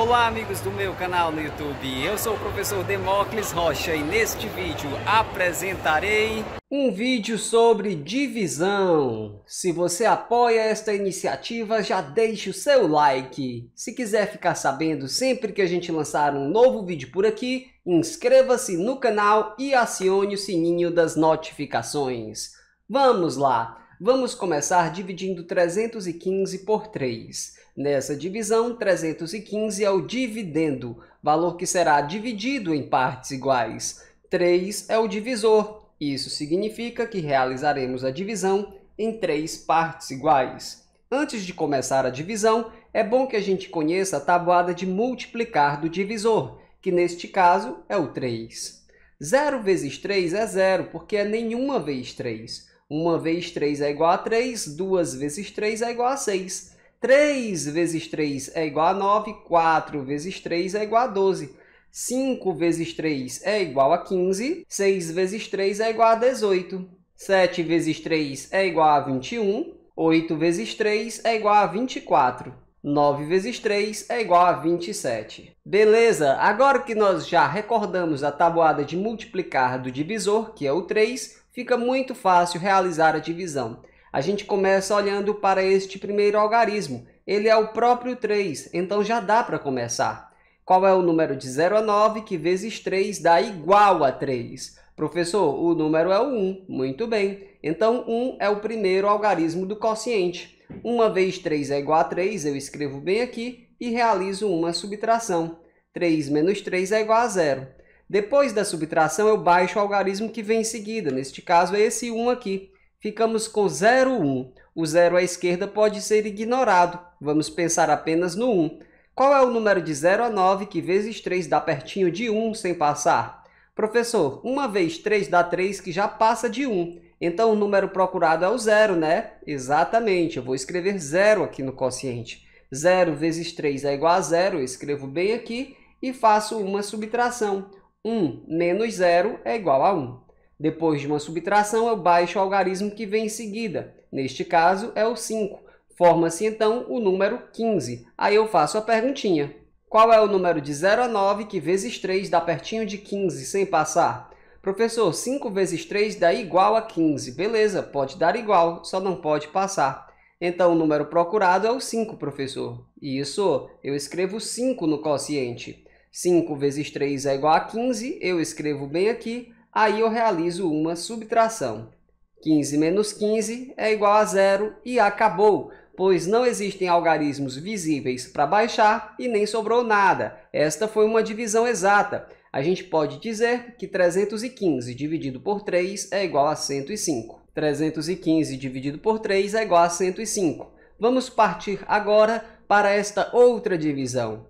Olá amigos do meu canal no YouTube, eu sou o professor Demócles Rocha e neste vídeo apresentarei um vídeo sobre divisão. Se você apoia esta iniciativa, já deixe o seu like. Se quiser ficar sabendo sempre que a gente lançar um novo vídeo por aqui, inscreva-se no canal e acione o sininho das notificações. Vamos lá! Vamos começar dividindo 315 por 3. Nessa divisão, 315 é o dividendo, valor que será dividido em partes iguais. 3 é o divisor, isso significa que realizaremos a divisão em três partes iguais. Antes de começar a divisão, é bom que a gente conheça a tabuada de multiplicar do divisor, que neste caso é o 3. 0 vezes 3 é 0, porque é nenhuma vez 3. 1 vezes 3 é igual a 3, 2 vezes 3 é igual a 6. 3 vezes 3 é igual a 9, 4 vezes 3 é igual a 12. 5 vezes 3 é igual a 15, 6 vezes 3 é igual a 18, 7 vezes 3 é igual a 21, 8 vezes 3 é igual a 24, 9 vezes 3 é igual a 27. Beleza, agora que nós já recordamos a tabuada de multiplicar do divisor, que é o 3, fica muito fácil realizar a divisão. A gente começa olhando para este primeiro algarismo. Ele é o próprio 3, então já dá para começar. Qual é o número de 0 a 9 que vezes 3 dá igual a 3? Professor, o número é o 1. Muito bem. Então, 1 é o primeiro algarismo do quociente. 1 vezes 3 é igual a 3, eu escrevo bem aqui e realizo uma subtração. 3 menos 3 é igual a 0. Depois da subtração, eu baixo o algarismo que vem em seguida. Neste caso, é esse 1 aqui. Ficamos com 0, 1. O 0 à esquerda pode ser ignorado. Vamos pensar apenas no 1. Qual é o número de 0 a 9 que vezes 3 dá pertinho de 1 sem passar? Professor, 1 vez 3 dá 3 que já passa de 1. Então, o número procurado é o 0, né? Exatamente, eu vou escrever 0 aqui no quociente. 0 vezes 3 é igual a 0. eu escrevo bem aqui e faço uma subtração. 1 menos 0 é igual a 1. Depois de uma subtração, eu baixo o algarismo que vem em seguida. Neste caso, é o 5. Forma-se, então, o número 15. Aí eu faço a perguntinha. Qual é o número de 0 a 9 que vezes 3 dá pertinho de 15 sem passar? Professor, 5 vezes 3 dá igual a 15. Beleza, pode dar igual, só não pode passar. Então, o número procurado é o 5, professor. Isso, eu escrevo 5 no quociente. 5 vezes 3 é igual a 15, eu escrevo bem aqui, aí eu realizo uma subtração. 15 menos 15 é igual a zero e acabou, pois não existem algarismos visíveis para baixar e nem sobrou nada. Esta foi uma divisão exata. A gente pode dizer que 315 dividido por 3 é igual a 105. 315 dividido por 3 é igual a 105. Vamos partir agora para esta outra divisão.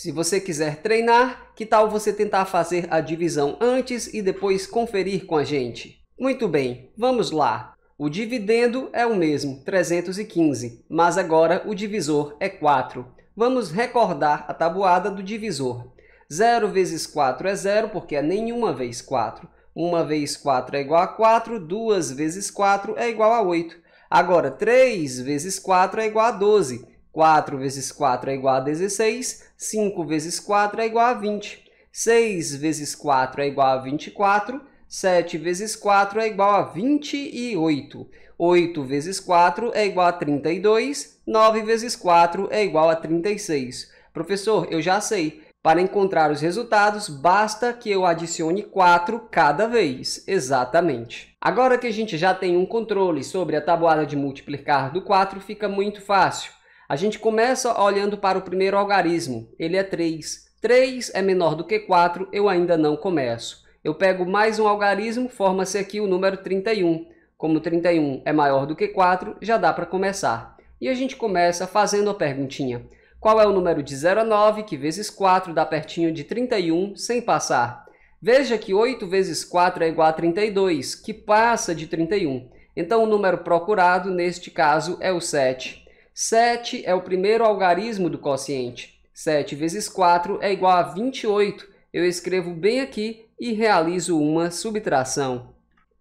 Se você quiser treinar, que tal você tentar fazer a divisão antes e depois conferir com a gente? Muito bem, vamos lá. O dividendo é o mesmo, 315, mas agora o divisor é 4. Vamos recordar a tabuada do divisor. 0 vezes 4 é 0, porque é nenhuma vez 4. 1 vezes 4 é igual a 4, 2 vezes 4 é igual a 8. Agora, 3 vezes 4 é igual a 12. 4 vezes 4 é igual a 16, 5 vezes 4 é igual a 20, 6 vezes 4 é igual a 24, 7 vezes 4 é igual a 28, 8 vezes 4 é igual a 32, 9 vezes 4 é igual a 36. Professor, eu já sei. Para encontrar os resultados, basta que eu adicione 4 cada vez, exatamente. Agora que a gente já tem um controle sobre a tabuada de multiplicar do 4, fica muito fácil. A gente começa olhando para o primeiro algarismo, ele é 3. 3 é menor do que 4, eu ainda não começo. Eu pego mais um algarismo, forma-se aqui o número 31. Como 31 é maior do que 4, já dá para começar. E a gente começa fazendo a perguntinha. Qual é o número de 0 a 9, que vezes 4 dá pertinho de 31, sem passar? Veja que 8 vezes 4 é igual a 32, que passa de 31. Então o número procurado, neste caso, é o 7. 7 é o primeiro algarismo do quociente. 7 vezes 4 é igual a 28. Eu escrevo bem aqui e realizo uma subtração.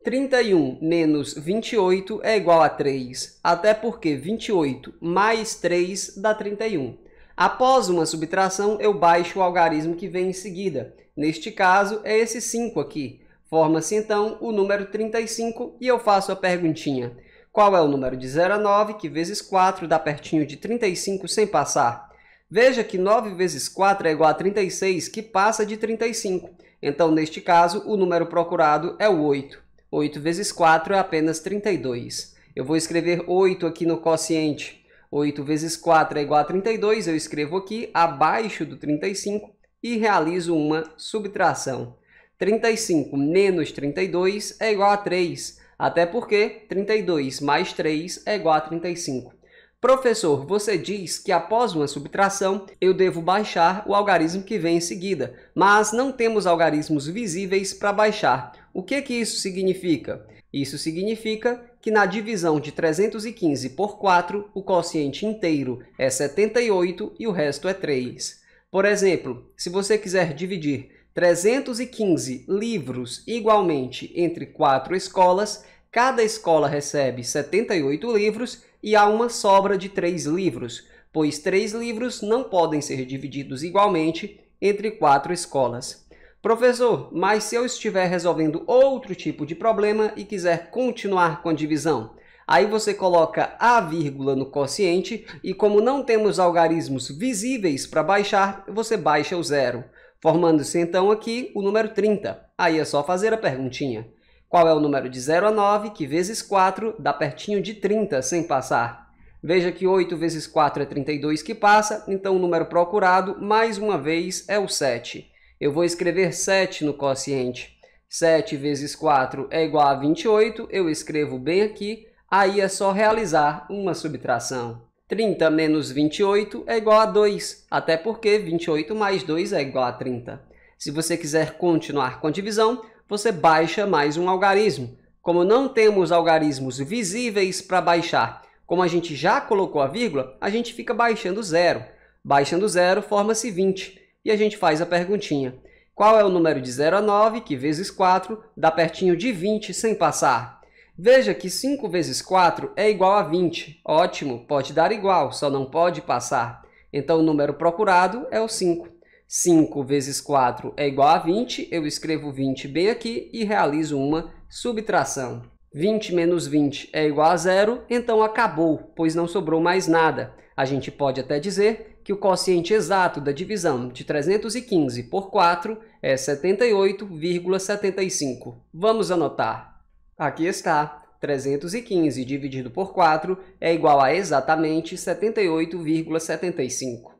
31 menos 28 é igual a 3, até porque 28 mais 3 dá 31. Após uma subtração, eu baixo o algarismo que vem em seguida. Neste caso, é esse 5 aqui. Forma-se, então, o número 35 e eu faço a perguntinha. Qual é o número de 0 a 9, que vezes 4 dá pertinho de 35 sem passar? Veja que 9 vezes 4 é igual a 36, que passa de 35. Então, neste caso, o número procurado é o 8. 8 vezes 4 é apenas 32. Eu vou escrever 8 aqui no quociente. 8 vezes 4 é igual a 32, eu escrevo aqui abaixo do 35 e realizo uma subtração. 35 menos 32 é igual a 3. Até porque 32 mais 3 é igual a 35. Professor, você diz que após uma subtração eu devo baixar o algarismo que vem em seguida, mas não temos algarismos visíveis para baixar. O que, que isso significa? Isso significa que na divisão de 315 por 4, o quociente inteiro é 78 e o resto é 3. Por exemplo, se você quiser dividir 315 livros igualmente entre quatro escolas, cada escola recebe 78 livros e há uma sobra de três livros, pois três livros não podem ser divididos igualmente entre quatro escolas. Professor, mas se eu estiver resolvendo outro tipo de problema e quiser continuar com a divisão, Aí você coloca a vírgula no quociente e como não temos algarismos visíveis para baixar, você baixa o zero. Formando-se então aqui o número 30. Aí é só fazer a perguntinha. Qual é o número de 0 a 9, que vezes 4 dá pertinho de 30 sem passar? Veja que 8 vezes 4 é 32 que passa, então o número procurado, mais uma vez, é o 7. Eu vou escrever 7 no quociente. 7 vezes 4 é igual a 28, eu escrevo bem aqui, aí é só realizar uma subtração. 30 menos 28 é igual a 2, até porque 28 mais 2 é igual a 30. Se você quiser continuar com a divisão, você baixa mais um algarismo. Como não temos algarismos visíveis para baixar, como a gente já colocou a vírgula, a gente fica baixando zero. Baixando zero, forma-se 20. E a gente faz a perguntinha. Qual é o número de 0 a 9, que vezes 4, dá pertinho de 20 sem passar? Veja que 5 vezes 4 é igual a 20. Ótimo, pode dar igual, só não pode passar. Então, o número procurado é o 5. 5 vezes 4 é igual a 20, eu escrevo 20 bem aqui e realizo uma subtração. 20 menos 20 é igual a zero, então acabou, pois não sobrou mais nada. A gente pode até dizer que o quociente exato da divisão de 315 por 4 é 78,75. Vamos anotar. Aqui está. 315 dividido por 4 é igual a exatamente 78,75.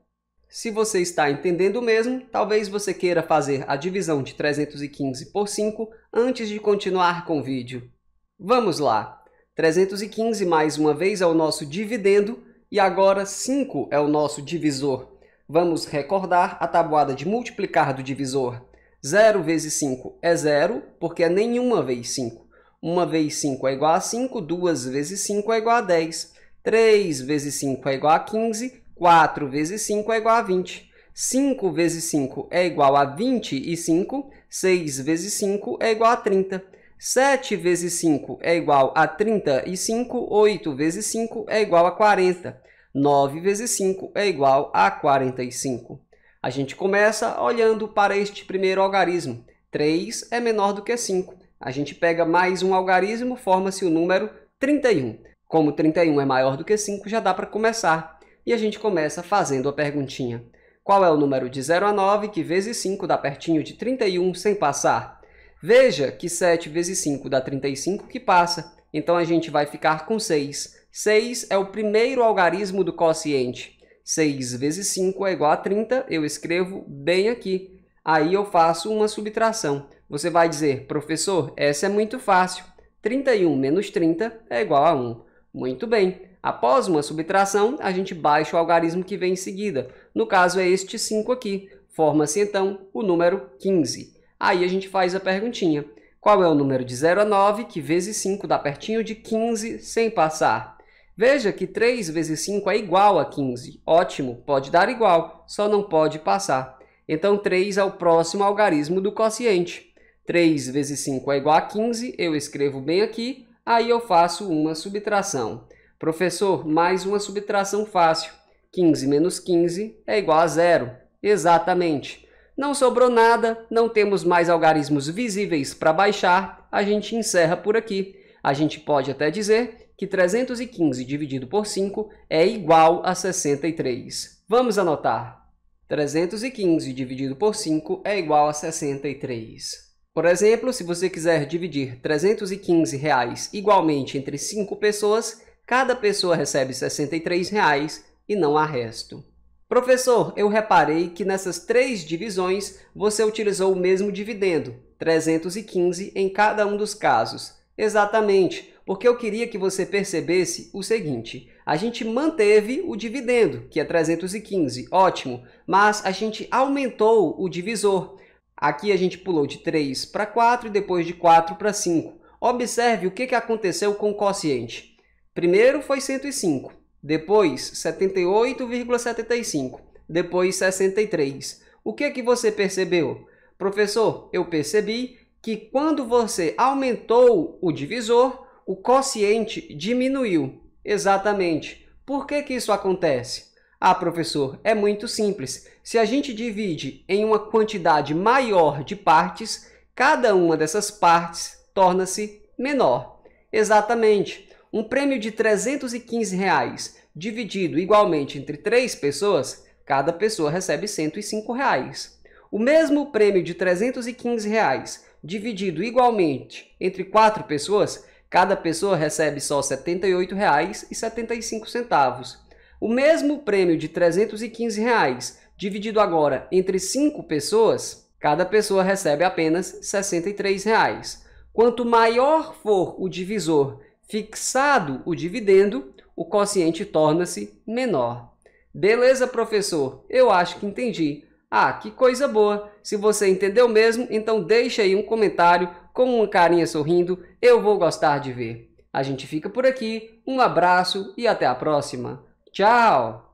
Se você está entendendo mesmo, talvez você queira fazer a divisão de 315 por 5 antes de continuar com o vídeo. Vamos lá! 315 mais uma vez é o nosso dividendo e agora 5 é o nosso divisor. Vamos recordar a tabuada de multiplicar do divisor. 0 vezes 5 é 0, porque é nenhuma vez 5. 1 vezes 5 é igual a 5, 2 vezes 5 é igual a 10, 3 vezes 5 é igual a 15, 4 vezes 5 é igual a 20. 5 vezes 5 é igual a 25, 6 vezes 5 é igual a 30. 7 vezes 5 é igual a 35, 8 vezes 5 é igual a 40. 9 vezes 5 é igual a 45. A gente começa olhando para este primeiro algarismo. 3 é menor do que 5. A gente pega mais um algarismo, forma-se o número 31. Como 31 é maior do que 5, já dá para começar. E a gente começa fazendo a perguntinha. Qual é o número de 0 a 9 que vezes 5 dá pertinho de 31 sem passar? Veja que 7 vezes 5 dá 35 que passa, então a gente vai ficar com 6. 6 é o primeiro algarismo do quociente. 6 vezes 5 é igual a 30, eu escrevo bem aqui. Aí eu faço uma subtração. Você vai dizer, professor, essa é muito fácil. 31 menos 30 é igual a 1. Muito bem. Após uma subtração, a gente baixa o algarismo que vem em seguida. No caso, é este 5 aqui. Forma-se, então, o número 15. Aí a gente faz a perguntinha. Qual é o número de 0 a 9, que vezes 5 dá pertinho de 15 sem passar? Veja que 3 vezes 5 é igual a 15. Ótimo, pode dar igual, só não pode passar. Então, 3 é o próximo algarismo do quociente. 3 vezes 5 é igual a 15, eu escrevo bem aqui, aí eu faço uma subtração. Professor, mais uma subtração fácil. 15 menos 15 é igual a zero. Exatamente. Não sobrou nada, não temos mais algarismos visíveis para baixar, a gente encerra por aqui. A gente pode até dizer que 315 dividido por 5 é igual a 63. Vamos anotar. 315 dividido por 5 é igual a 63. Por exemplo, se você quiser dividir R$ 315 reais igualmente entre 5 pessoas, cada pessoa recebe R$ 63 reais e não há resto. Professor, eu reparei que nessas três divisões você utilizou o mesmo dividendo, 315 em cada um dos casos. Exatamente, porque eu queria que você percebesse o seguinte, a gente manteve o dividendo, que é 315, ótimo, mas a gente aumentou o divisor, Aqui a gente pulou de 3 para 4 e depois de 4 para 5. Observe o que, que aconteceu com o quociente. Primeiro foi 105, depois 78,75, depois 63. O que, que você percebeu? Professor, eu percebi que quando você aumentou o divisor, o quociente diminuiu. Exatamente. Por que, que isso acontece? Ah, professor, é muito simples. Se a gente divide em uma quantidade maior de partes, cada uma dessas partes torna-se menor. Exatamente. Um prêmio de 315 reais dividido igualmente entre três pessoas, cada pessoa recebe 105 reais. O mesmo prêmio de 315 reais dividido igualmente entre quatro pessoas, cada pessoa recebe só R$ 78,75. O mesmo prêmio de 315 reais, dividido agora entre cinco pessoas, cada pessoa recebe apenas 63 reais. Quanto maior for o divisor fixado o dividendo, o quociente torna-se menor. Beleza, professor? Eu acho que entendi. Ah, que coisa boa! Se você entendeu mesmo, então deixa aí um comentário com uma carinha sorrindo, eu vou gostar de ver. A gente fica por aqui, um abraço e até a próxima! Tchau!